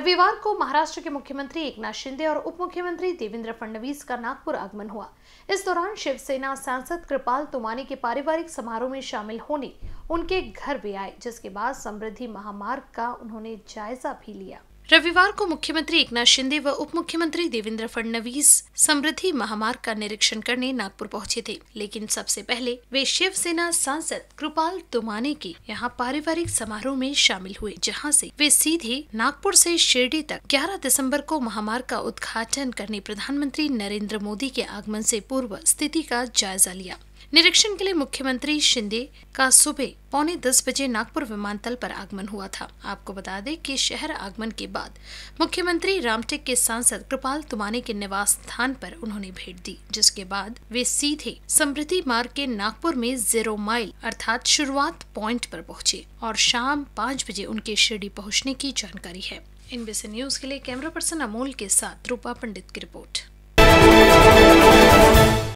रविवार को महाराष्ट्र के मुख्यमंत्री एकनाथ शिंदे और उप मुख्यमंत्री देवेंद्र फडणवीस का नागपुर आगमन हुआ इस दौरान शिवसेना सांसद कृपाल तुमाने के पारिवारिक समारोह में शामिल होने उनके घर भी आए जिसके बाद समृद्धि महामार्ग का उन्होंने जायजा भी लिया रविवार को मुख्यमंत्री एकनाथ शिंदे व उप मुख्यमंत्री देवेंद्र फडणवीस समृद्धि महामार्ग का निरीक्षण करने नागपुर पहुंचे थे लेकिन सबसे पहले वे शिवसेना सांसद कृपाल तुमाने के यहां पारिवारिक समारोह में शामिल हुए जहां से वे सीधे नागपुर से शिरडी तक 11 दिसंबर को महामार्ग का उद्घाटन करने प्रधानमंत्री नरेंद्र मोदी के आगमन से पूर्व स्थिति का जायजा लिया निरीक्षण के लिए मुख्यमंत्री शिंदे का सुबह पौने दस बजे नागपुर विमानतल पर आगमन हुआ था आपको बता दें कि शहर आगमन के बाद मुख्यमंत्री रामटेक के सांसद कृपाल तुमाने के निवास स्थान पर उन्होंने भेंट दी जिसके बाद वे सीधे समृद्धि मार्ग के नागपुर में जीरो माइल अर्थात शुरुआत पॉइंट पर पहुंचे और शाम पाँच बजे उनके शिरडी पहुंचने की जानकारी है इनबीसी न्यूज के लिए कैमरा पर्सन अमोल के साथ रूपा पंडित की रिपोर्ट